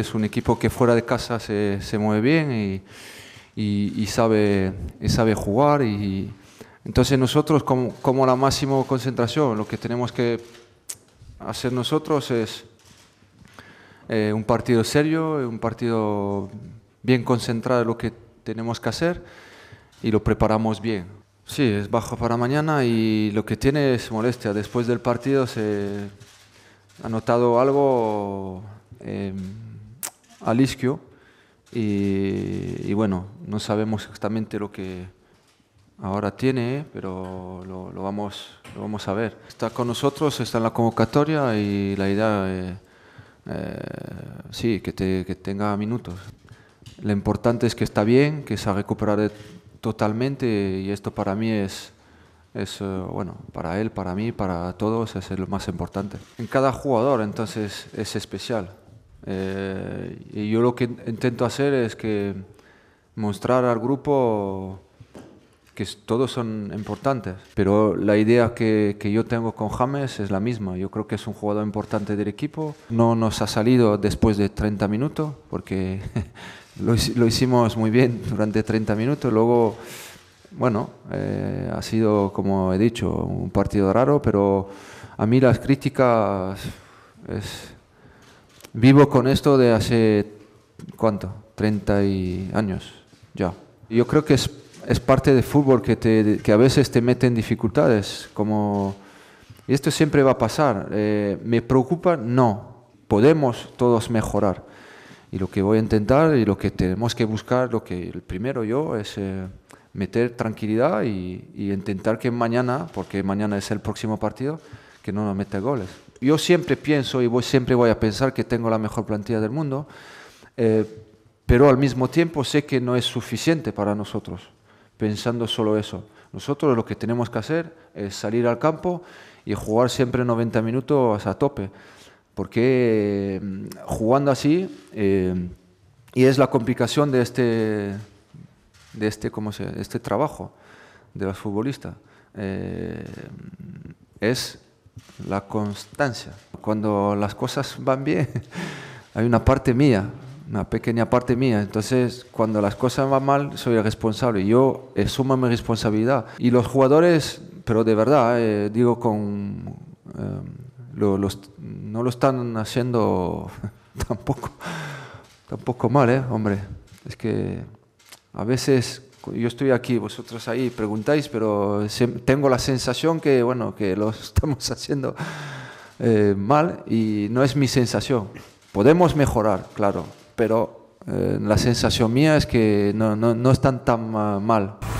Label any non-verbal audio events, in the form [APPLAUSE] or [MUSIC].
Es un equipo que fuera de casa se, se mueve bien y, y, sabe, sabe jugar. Y, entonces nosotros como, la máxima concentración, lo que tenemos que hacer nosotros es eh, un partido serio, un partido bien concentrado en lo que tenemos que hacer y lo preparamos bien. Sí, es bajo para mañana y lo que tiene es molestia. Después del partido se ha notado algo... Eh, al isquio y, bueno, no sabemos exactamente lo que ahora tiene, ¿eh? pero lo, vamos, lo vamos a ver. Está con nosotros, está en la convocatoria y la idea, eh, eh, sí, que, que tenga minutos. Lo importante es que está bien, que se ha recuperado totalmente y esto para mí es es bueno para él, para mí, para todos es lo más importante. En cada jugador entonces es especial. Y yo lo que intento hacer es que mostrar al grupo que todos son importantes, pero la idea que, que, yo tengo con James es la misma. Yo creo que es un jugador importante del equipo. No nos ha salido después de 30 minutos, porque [LAUGHS] lo, lo hicimos muy bien durante 30 minutos. Luego, bueno, eh, ha sido, como he dicho, un partido raro, pero a mí las críticas vivo con esto de hace, ¿cuánto? 30 años ya. Yo creo que es, es parte del fútbol que, te, que a veces te mete en dificultades, como... Y esto siempre va a pasar. Eh, ¿Me preocupa? No. Podemos todos mejorar. Y lo que voy a intentar y lo que tenemos que buscar, lo que el primero yo es eh, meter tranquilidad y, y, intentar que mañana, porque mañana es el próximo partido, que no nos meta goles yo siempre pienso y voy, siempre voy a pensar que tengo la mejor plantilla del mundo, eh, pero al mismo tiempo sé que no es suficiente para nosotros, pensando solo eso. Nosotros lo que tenemos que hacer es salir al campo y jugar siempre 90 minutos a tope, porque mm, jugando así, eh, y es la complicación de este, de este, este trabajo de los futbolistas, eh, es la constancia. Cuando las cosas van bien, [LAUGHS] hay una parte mía, una pequeña parte mía. Entonces, cuando las cosas van mal, soy el responsable. Yo sumo mi responsabilidad. Y los jugadores, pero de verdad, eh, digo con... Eh, los, no lo están haciendo [LAUGHS] tampoco, tampoco mal, eh, hombre. Es que a veces yo estoy aquí, vosotros ahí preguntáis, pero tengo la sensación que, bueno, que lo [LAUGHS] estamos haciendo eh, mal y no es mi sensación. Podemos mejorar, claro, pero eh, la sensación mía es que no, no, están tan mal.